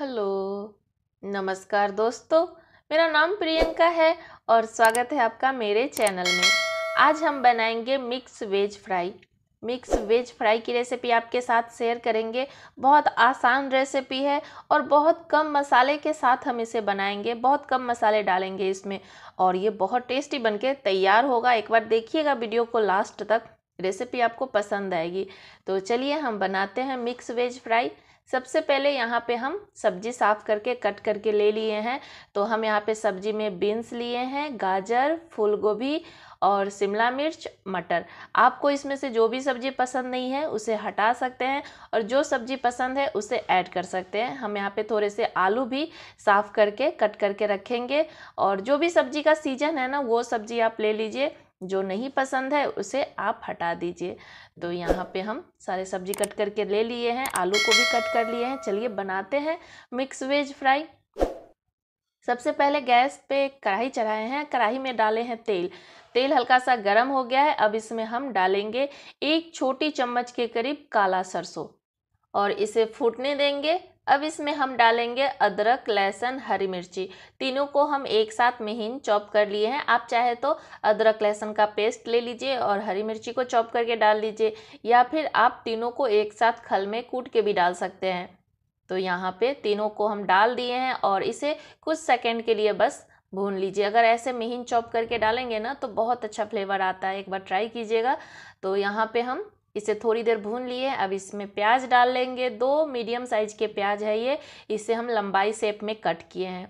hello नमस्कार दोस्तों मेरा नाम प्रियंका है और स्वागत है आपका मेरे चैनल में आज हम बनाएंगे mix veg fry mix veg fry की रेसिपी आपके साथ शेयर करेंगे बहुत आसान रेसिपी है और बहुत कम मसाले के साथ हम इसे बनाएंगे बहुत कम मसाले डालेंगे इसमें और ये बहुत टेस्टी बनके तैयार होगा एक बार देखिएगा वीडियो को लास्ट तक रेसिपी आपको पसंद आएगी तो चलिए हम बनाते हैं मिक्स वेज फ्राई सबसे पहले यहाँ पे हम सब्जी साफ़ करके कट करके ले लिए हैं तो हम यहाँ पे सब्जी में बीन्स लिए हैं गाजर फूलगोभी और शिमला मिर्च मटर आपको इसमें से जो भी सब्जी पसंद नहीं है उसे हटा सकते हैं और जो सब्जी पसंद है उसे ऐड कर सकते हैं हम यहाँ पे थोड़े से आलू भी साफ़ करके कट करके रखेंगे और जो भी सब्जी का सीजन है ना वो सब्जी आप ले लीजिए जो नहीं पसंद है उसे आप हटा दीजिए तो यहाँ पे हम सारे सब्जी कट करके ले लिए हैं आलू को भी कट कर लिए हैं चलिए बनाते हैं मिक्स वेज फ्राई सबसे पहले गैस पे कढ़ाई चढ़ाए हैं कढ़ाई में डाले हैं तेल तेल हल्का सा गर्म हो गया है अब इसमें हम डालेंगे एक छोटी चम्मच के करीब काला सरसों और इसे फूटने देंगे अब इसमें हम डालेंगे अदरक लहसुन हरी मिर्ची तीनों को हम एक साथ महीन चॉप कर लिए हैं आप चाहे तो अदरक लहसुन का पेस्ट ले लीजिए और हरी मिर्ची को चॉप करके डाल दीजिए या फिर आप तीनों को एक साथ खल में कूट के भी डाल सकते हैं तो यहाँ पे तीनों को हम डाल दिए हैं और इसे कुछ सेकेंड के लिए बस भून लीजिए अगर ऐसे महीन चॉप करके डालेंगे ना तो बहुत अच्छा फ्लेवर आता है एक बार ट्राई कीजिएगा तो यहाँ पे हम इसे थोड़ी देर भून लिए अब इसमें प्याज डाल लेंगे दो मीडियम साइज के प्याज है ये इसे हम लंबाई शेप में कट किए हैं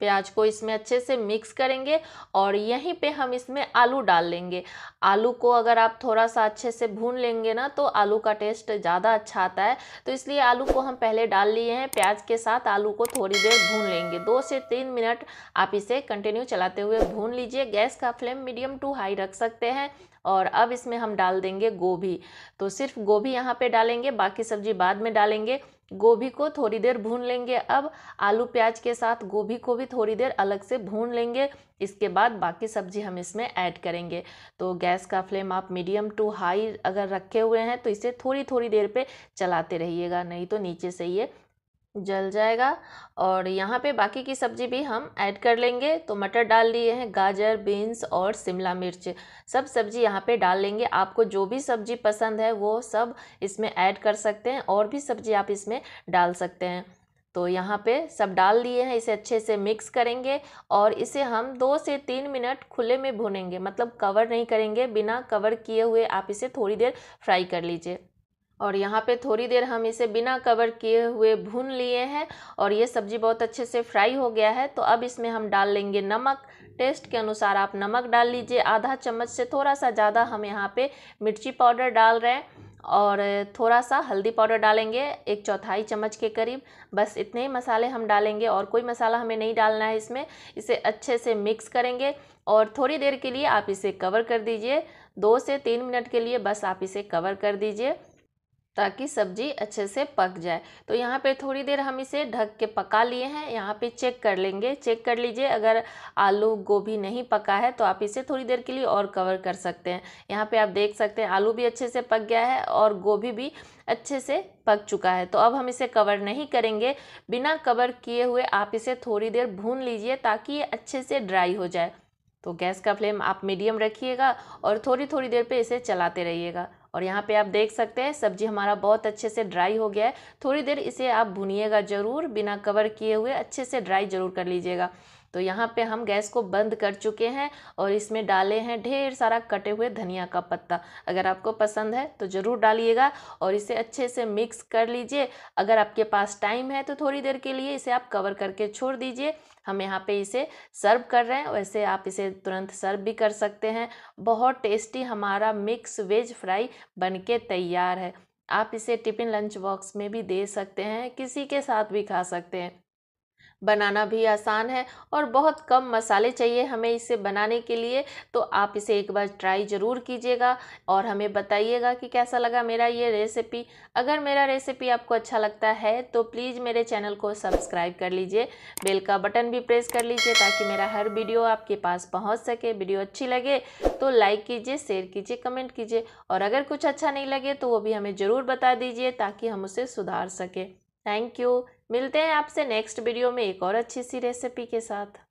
प्याज को इसमें अच्छे से मिक्स करेंगे और यहीं पे हम इसमें आलू डाल लेंगे आलू को अगर आप थोड़ा सा अच्छे से भून लेंगे ना तो आलू का टेस्ट ज़्यादा अच्छा आता है तो इसलिए आलू को हम पहले डाल लिए हैं प्याज के साथ आलू को थोड़ी देर भून लेंगे दो से तीन मिनट आप इसे कंटिन्यू चलाते हुए भून लीजिए गैस का फ्लेम मीडियम टू हाई रख सकते हैं और अब इसमें हम डाल देंगे गोभी तो सिर्फ गोभी यहाँ पे डालेंगे बाकी सब्जी बाद में डालेंगे गोभी को थोड़ी देर भून लेंगे अब आलू प्याज के साथ गोभी को भी थोड़ी देर अलग से भून लेंगे इसके बाद बाकी सब्जी हम इसमें ऐड करेंगे तो गैस का फ्लेम आप मीडियम टू हाई अगर रखे हुए हैं तो इसे थोड़ी थोड़ी देर पे चलाते रहिएगा नहीं तो नीचे से ये जल जाएगा और यहाँ पे बाकी की सब्ज़ी भी हम ऐड कर लेंगे तो मटर डाल लिए हैं गाजर बीन्स और शिमला मिर्च सब सब्ज़ी यहाँ पे डाल लेंगे आपको जो भी सब्ज़ी पसंद है वो सब इसमें ऐड कर सकते हैं और भी सब्ज़ी आप इसमें डाल सकते हैं तो यहाँ पे सब डाल दिए हैं इसे अच्छे से मिक्स करेंगे और इसे हम दो से तीन मिनट खुले में भुनेंगे मतलब कवर नहीं करेंगे बिना कवर किए हुए आप इसे थोड़ी देर फ्राई कर लीजिए और यहाँ पे थोड़ी देर हम इसे बिना कवर किए हुए भून लिए हैं और ये सब्ज़ी बहुत अच्छे से फ्राई हो गया है तो अब इसमें हम डाल लेंगे नमक टेस्ट के अनुसार आप नमक डाल लीजिए आधा चम्मच से थोड़ा सा ज़्यादा हम यहाँ पे मिर्ची पाउडर डाल रहे हैं और थोड़ा सा हल्दी पाउडर डालेंगे एक चौथाई चम्मच के करीब बस इतने ही मसाले हम डालेंगे और कोई मसाला हमें नहीं डालना है इसमें इसे अच्छे से मिक्स करेंगे और थोड़ी देर के लिए आप इसे कवर कर दीजिए दो से तीन मिनट के लिए बस आप इसे कवर कर दीजिए ताकि सब्जी अच्छे से पक जाए तो यहाँ पे थोड़ी देर हम इसे ढक के पका लिए हैं यहाँ पे चेक कर लेंगे चेक कर लीजिए अगर आलू गोभी नहीं पका है तो आप इसे थोड़ी देर के लिए और कवर कर सकते हैं यहाँ पे आप देख सकते हैं आलू भी अच्छे से पक गया है और गोभी भी अच्छे से पक चुका है तो अब हम इसे कवर नहीं करेंगे बिना कवर किए हुए आप इसे थोड़ी देर भून लीजिए ताकि ये अच्छे से ड्राई हो जाए तो गैस का फ्लेम आप मीडियम रखिएगा और थोड़ी थोड़ी देर पर इसे चलाते रहिएगा और यहाँ पे आप देख सकते हैं सब्जी हमारा बहुत अच्छे से ड्राई हो गया है थोड़ी देर इसे आप भुनिएगा ज़रूर बिना कवर किए हुए अच्छे से ड्राई ज़रूर कर लीजिएगा तो यहाँ पे हम गैस को बंद कर चुके हैं और इसमें डाले हैं ढेर सारा कटे हुए धनिया का पत्ता अगर आपको पसंद है तो ज़रूर डालिएगा और इसे अच्छे से मिक्स कर लीजिए अगर आपके पास टाइम है तो थोड़ी देर के लिए इसे आप कवर करके छोड़ दीजिए हम यहाँ पे इसे सर्व कर रहे हैं वैसे आप इसे तुरंत सर्व भी कर सकते हैं बहुत टेस्टी हमारा मिक्स वेज फ्राई बन तैयार है आप इसे टिफ़िन लंच बॉक्स में भी दे सकते हैं किसी के साथ भी खा सकते हैं बनाना भी आसान है और बहुत कम मसाले चाहिए हमें इसे बनाने के लिए तो आप इसे एक बार ट्राई ज़रूर कीजिएगा और हमें बताइएगा कि कैसा लगा मेरा ये रेसिपी अगर मेरा रेसिपी आपको अच्छा लगता है तो प्लीज़ मेरे चैनल को सब्सक्राइब कर लीजिए बेल का बटन भी प्रेस कर लीजिए ताकि मेरा हर वीडियो आपके पास पहुँच सके वीडियो अच्छी लगे तो लाइक कीजिए शेयर कीजिए कमेंट कीजिए और अगर कुछ अच्छा नहीं लगे तो वो भी हमें ज़रूर बता दीजिए ताकि हम उसे सुधार सकें थैंक यू मिलते हैं आपसे नेक्स्ट वीडियो में एक और अच्छी सी रेसिपी के साथ